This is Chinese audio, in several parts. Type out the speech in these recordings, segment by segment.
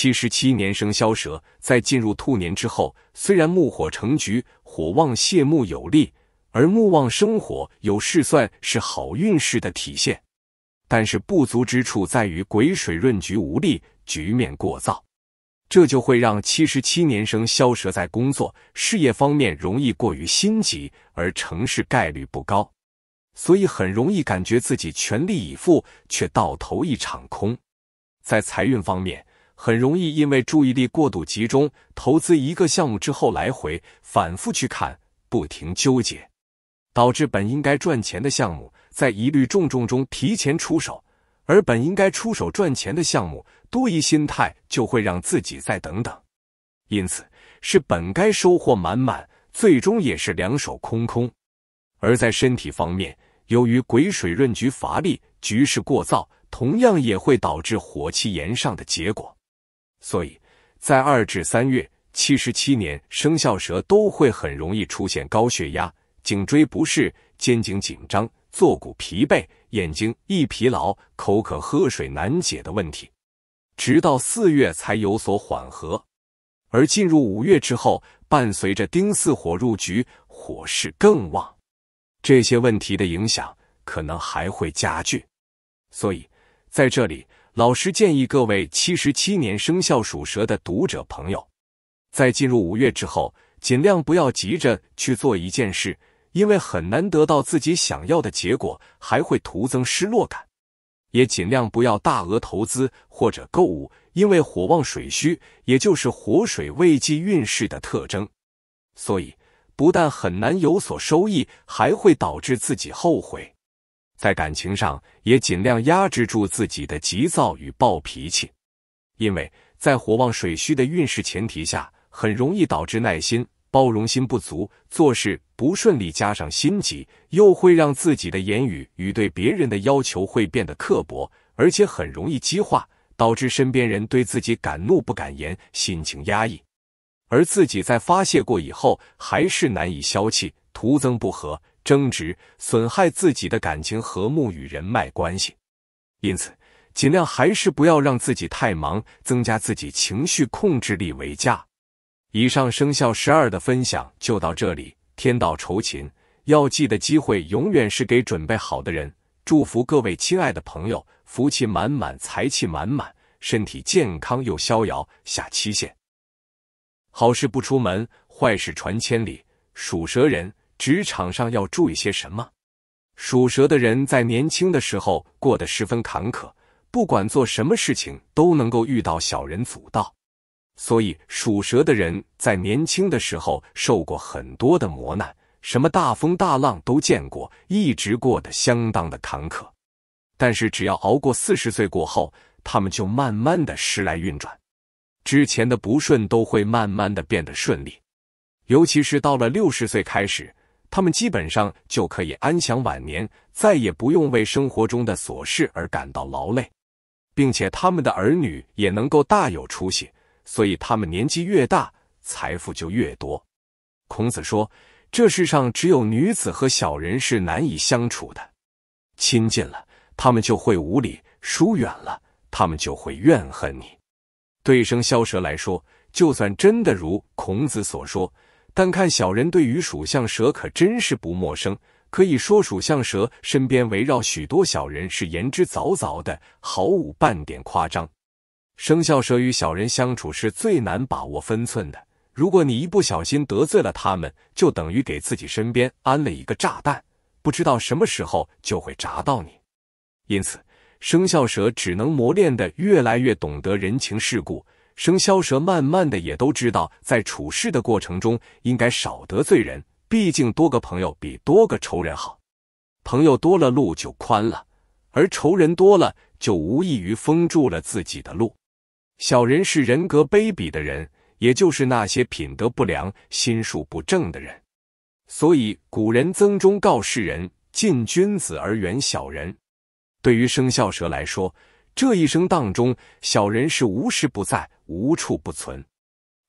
七十七年生肖蛇在进入兔年之后，虽然木火成局，火旺泄木有力，而木旺生火有事算是好运势的体现。但是不足之处在于癸水润局无力，局面过燥，这就会让七十七年生肖蛇在工作事业方面容易过于心急，而成事概率不高，所以很容易感觉自己全力以赴却到头一场空。在财运方面，很容易因为注意力过度集中，投资一个项目之后来回反复去看，不停纠结，导致本应该赚钱的项目在疑虑重重中提前出手，而本应该出手赚钱的项目多疑心态就会让自己再等等，因此是本该收获满满，最终也是两手空空。而在身体方面，由于癸水润局乏力，局势过燥，同样也会导致火气炎上的结果。所以，在二至三月，七十七年生肖蛇都会很容易出现高血压、颈椎不适、肩颈紧张、坐骨疲惫、眼睛易疲劳、口渴喝水难解的问题，直到四月才有所缓和。而进入五月之后，伴随着丁巳火入局，火势更旺，这些问题的影响可能还会加剧。所以，在这里。老师建议各位七十七年生肖属蛇的读者朋友，在进入五月之后，尽量不要急着去做一件事，因为很难得到自己想要的结果，还会徒增失落感。也尽量不要大额投资或者购物，因为火旺水虚，也就是火水未济运势的特征，所以不但很难有所收益，还会导致自己后悔。在感情上也尽量压制住自己的急躁与暴脾气，因为在火旺水虚的运势前提下，很容易导致耐心、包容心不足，做事不顺利。加上心急，又会让自己的言语与对别人的要求会变得刻薄，而且很容易激化，导致身边人对自己敢怒不敢言，心情压抑。而自己在发泄过以后，还是难以消气，徒增不和。争执损害自己的感情和睦与人脉关系，因此尽量还是不要让自己太忙，增加自己情绪控制力为佳。以上生肖十二的分享就到这里。天道酬勤，要记得机会永远是给准备好的人。祝福各位亲爱的朋友，福气满满，财气满满，身体健康又逍遥。下期见。好事不出门，坏事传千里。属蛇人。职场上要注意些什么？属蛇的人在年轻的时候过得十分坎坷，不管做什么事情都能够遇到小人阻道，所以属蛇的人在年轻的时候受过很多的磨难，什么大风大浪都见过，一直过得相当的坎坷。但是只要熬过四十岁过后，他们就慢慢的时来运转，之前的不顺都会慢慢的变得顺利，尤其是到了六十岁开始。他们基本上就可以安享晚年，再也不用为生活中的琐事而感到劳累，并且他们的儿女也能够大有出息，所以他们年纪越大，财富就越多。孔子说：“这世上只有女子和小人是难以相处的，亲近了他们就会无礼；疏远了他们就会怨恨你。”对生肖蛇来说，就算真的如孔子所说。但看小人对于属相蛇可真是不陌生，可以说属相蛇身边围绕许多小人是言之凿凿的，毫无半点夸张。生肖蛇与小人相处是最难把握分寸的，如果你一不小心得罪了他们，就等于给自己身边安了一个炸弹，不知道什么时候就会炸到你。因此，生肖蛇只能磨练的越来越懂得人情世故。生肖蛇慢慢的也都知道，在处事的过程中应该少得罪人，毕竟多个朋友比多个仇人好。朋友多了路就宽了，而仇人多了就无异于封住了自己的路。小人是人格卑鄙的人，也就是那些品德不良、心术不正的人。所以古人曾忠告世人：近君子而远小人。对于生肖蛇来说，这一生当中，小人是无时不在、无处不存。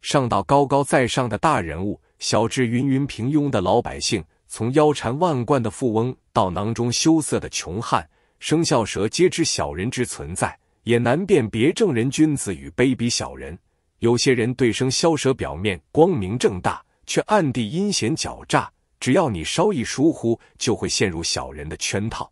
上到高高在上的大人物，小至芸芸平庸的老百姓，从腰缠万贯的富翁到囊中羞涩的穷汉，生肖蛇皆知小人之存在，也难辨别正人君子与卑鄙小人。有些人对生肖蛇表面光明正大，却暗地阴险狡诈。只要你稍一疏忽，就会陷入小人的圈套。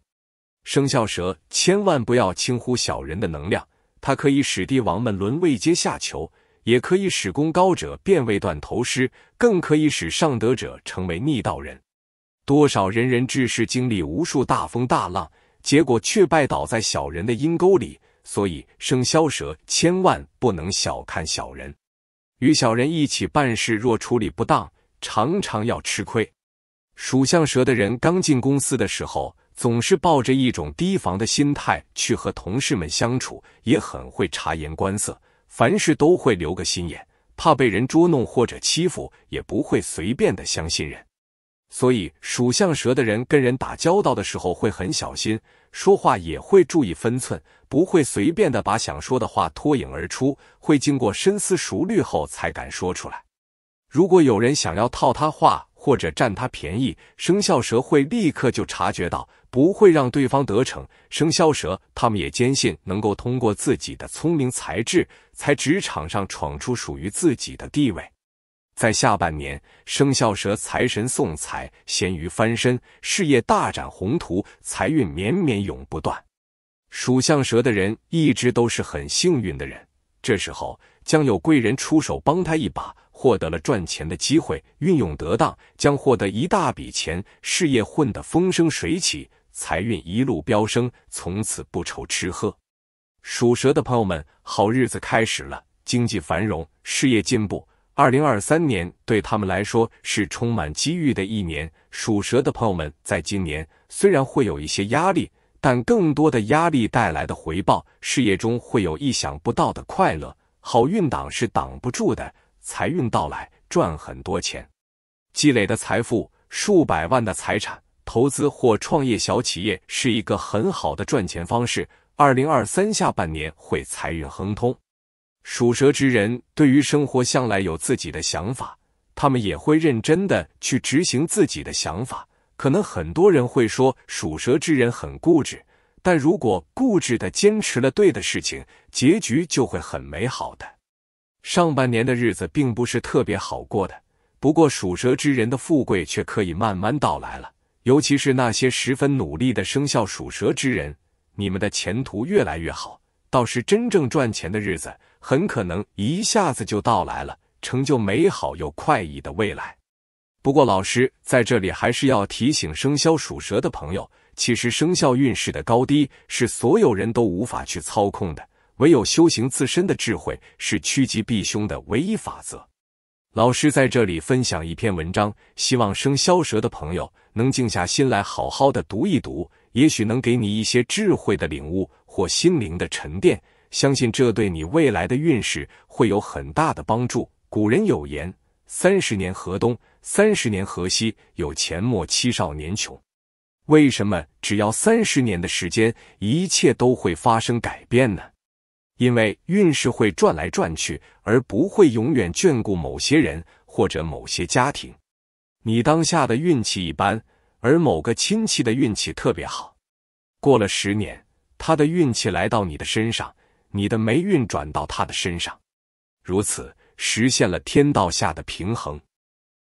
生肖蛇千万不要轻忽小人的能量，它可以使帝王们沦位阶下囚，也可以使功高者变位断头师，更可以使上德者成为逆道人。多少仁人志士经历无数大风大浪，结果却败倒在小人的阴沟里。所以，生肖蛇千万不能小看小人，与小人一起办事，若处理不当，常常要吃亏。属相蛇的人刚进公司的时候。总是抱着一种提防的心态去和同事们相处，也很会察言观色，凡事都会留个心眼，怕被人捉弄或者欺负，也不会随便的相信人。所以属相蛇的人跟人打交道的时候会很小心，说话也会注意分寸，不会随便的把想说的话脱颖而出，会经过深思熟虑后才敢说出来。如果有人想要套他话，或者占他便宜，生肖蛇会立刻就察觉到，不会让对方得逞。生肖蛇，他们也坚信能够通过自己的聪明才智，在职场上闯出属于自己的地位。在下半年，生肖蛇财神送财，咸鱼翻身，事业大展宏图，财运绵绵永不断。属相蛇的人一直都是很幸运的人，这时候将有贵人出手帮他一把。获得了赚钱的机会，运用得当将获得一大笔钱，事业混得风生水起，财运一路飙升，从此不愁吃喝。属蛇的朋友们，好日子开始了，经济繁荣，事业进步。二零二三年对他们来说是充满机遇的一年。属蛇的朋友们，在今年虽然会有一些压力，但更多的压力带来的回报，事业中会有意想不到的快乐。好运挡是挡不住的。财运到来，赚很多钱，积累的财富数百万的财产，投资或创业小企业是一个很好的赚钱方式。二零二三下半年会财运亨通。属蛇之人对于生活向来有自己的想法，他们也会认真的去执行自己的想法。可能很多人会说属蛇之人很固执，但如果固执的坚持了对的事情，结局就会很美好的。上半年的日子并不是特别好过的，不过属蛇之人的富贵却可以慢慢到来了。尤其是那些十分努力的生肖属蛇之人，你们的前途越来越好。倒是真正赚钱的日子，很可能一下子就到来了，成就美好又快意的未来。不过老师在这里还是要提醒生肖属蛇的朋友，其实生肖运势的高低是所有人都无法去操控的。唯有修行自身的智慧是趋吉避凶的唯一法则。老师在这里分享一篇文章，希望生肖蛇的朋友能静下心来好好的读一读，也许能给你一些智慧的领悟或心灵的沉淀。相信这对你未来的运势会有很大的帮助。古人有言：“三十年河东，三十年河西，有钱莫欺少年穷。”为什么只要三十年的时间，一切都会发生改变呢？因为运势会转来转去，而不会永远眷顾某些人或者某些家庭。你当下的运气一般，而某个亲戚的运气特别好。过了十年，他的运气来到你的身上，你的霉运转到他的身上，如此实现了天道下的平衡。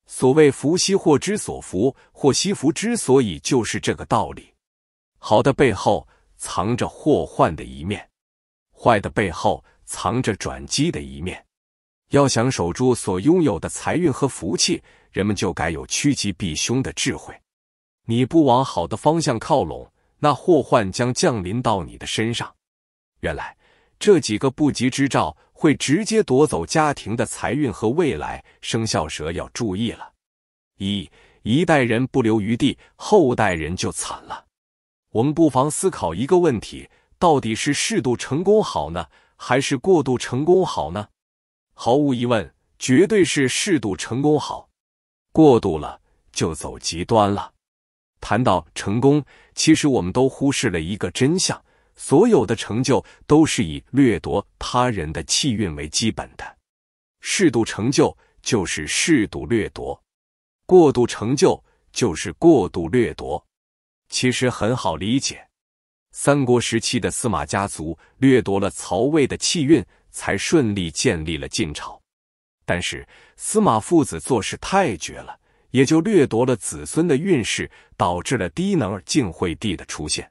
所谓“福兮祸之所伏，祸兮福之所以”，就是这个道理。好的背后藏着祸患的一面。坏的背后藏着转机的一面，要想守住所拥有的财运和福气，人们就该有趋吉避凶的智慧。你不往好的方向靠拢，那祸患将降临到你的身上。原来这几个不吉之兆会直接夺走家庭的财运和未来。生肖蛇要注意了，一一代人不留余地，后代人就惨了。我们不妨思考一个问题。到底是适度成功好呢，还是过度成功好呢？毫无疑问，绝对是适度成功好。过度了就走极端了。谈到成功，其实我们都忽视了一个真相：所有的成就都是以掠夺他人的气运为基本的。适度成就就是适度掠夺，过度成就就是过度掠夺。其实很好理解。三国时期的司马家族掠夺了曹魏的气运，才顺利建立了晋朝。但是司马父子做事太绝了，也就掠夺了子孙的运势，导致了低能儿晋惠帝的出现。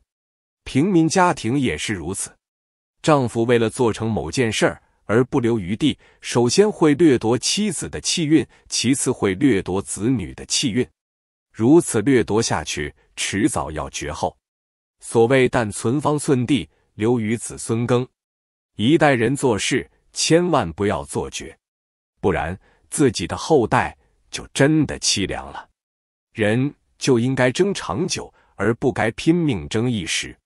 平民家庭也是如此，丈夫为了做成某件事而不留余地，首先会掠夺妻子的气运，其次会掠夺子女的气运。如此掠夺下去，迟早要绝后。所谓“但存方寸地，留与子孙耕”，一代人做事千万不要做绝，不然自己的后代就真的凄凉了。人就应该争长久，而不该拼命争一时。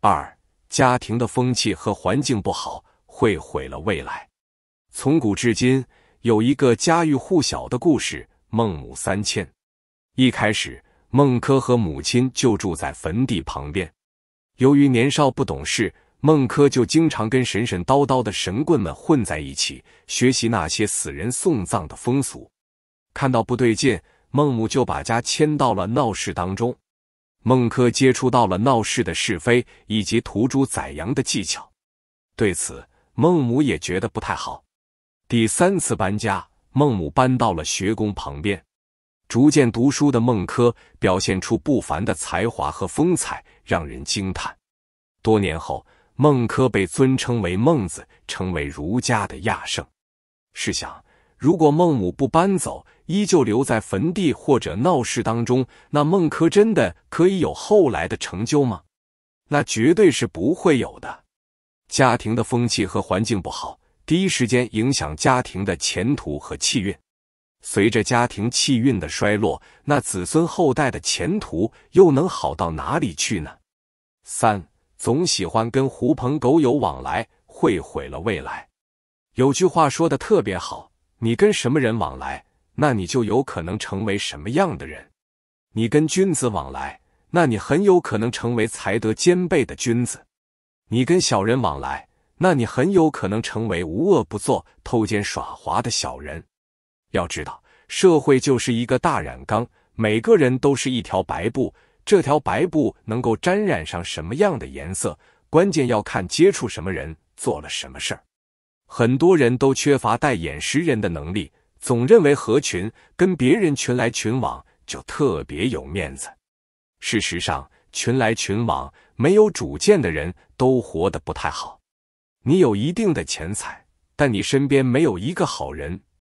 二，家庭的风气和环境不好会毁了未来。从古至今，有一个家喻户晓的故事——孟母三迁。一开始。孟轲和母亲就住在坟地旁边。由于年少不懂事，孟轲就经常跟神神叨叨的神棍们混在一起，学习那些死人送葬的风俗。看到不对劲，孟母就把家迁到了闹市当中。孟轲接触到了闹市的是非以及屠猪宰羊的技巧，对此孟母也觉得不太好。第三次搬家，孟母搬到了学宫旁边。逐渐读书的孟轲表现出不凡的才华和风采，让人惊叹。多年后，孟轲被尊称为孟子，成为儒家的亚圣。试想，如果孟母不搬走，依旧留在坟地或者闹市当中，那孟轲真的可以有后来的成就吗？那绝对是不会有的。家庭的风气和环境不好，第一时间影响家庭的前途和气运。随着家庭气运的衰落，那子孙后代的前途又能好到哪里去呢？三总喜欢跟狐朋狗友往来，会毁了未来。有句话说的特别好：你跟什么人往来，那你就有可能成为什么样的人。你跟君子往来，那你很有可能成为才德兼备的君子；你跟小人往来，那你很有可能成为无恶不作、偷奸耍滑的小人。要知道，社会就是一个大染缸，每个人都是一条白布，这条白布能够沾染上什么样的颜色，关键要看接触什么人，做了什么事儿。很多人都缺乏带眼识人的能力，总认为合群，跟别人群来群往就特别有面子。事实上，群来群往没有主见的人都活得不太好。你有一定的钱财，但你身边没有一个好人。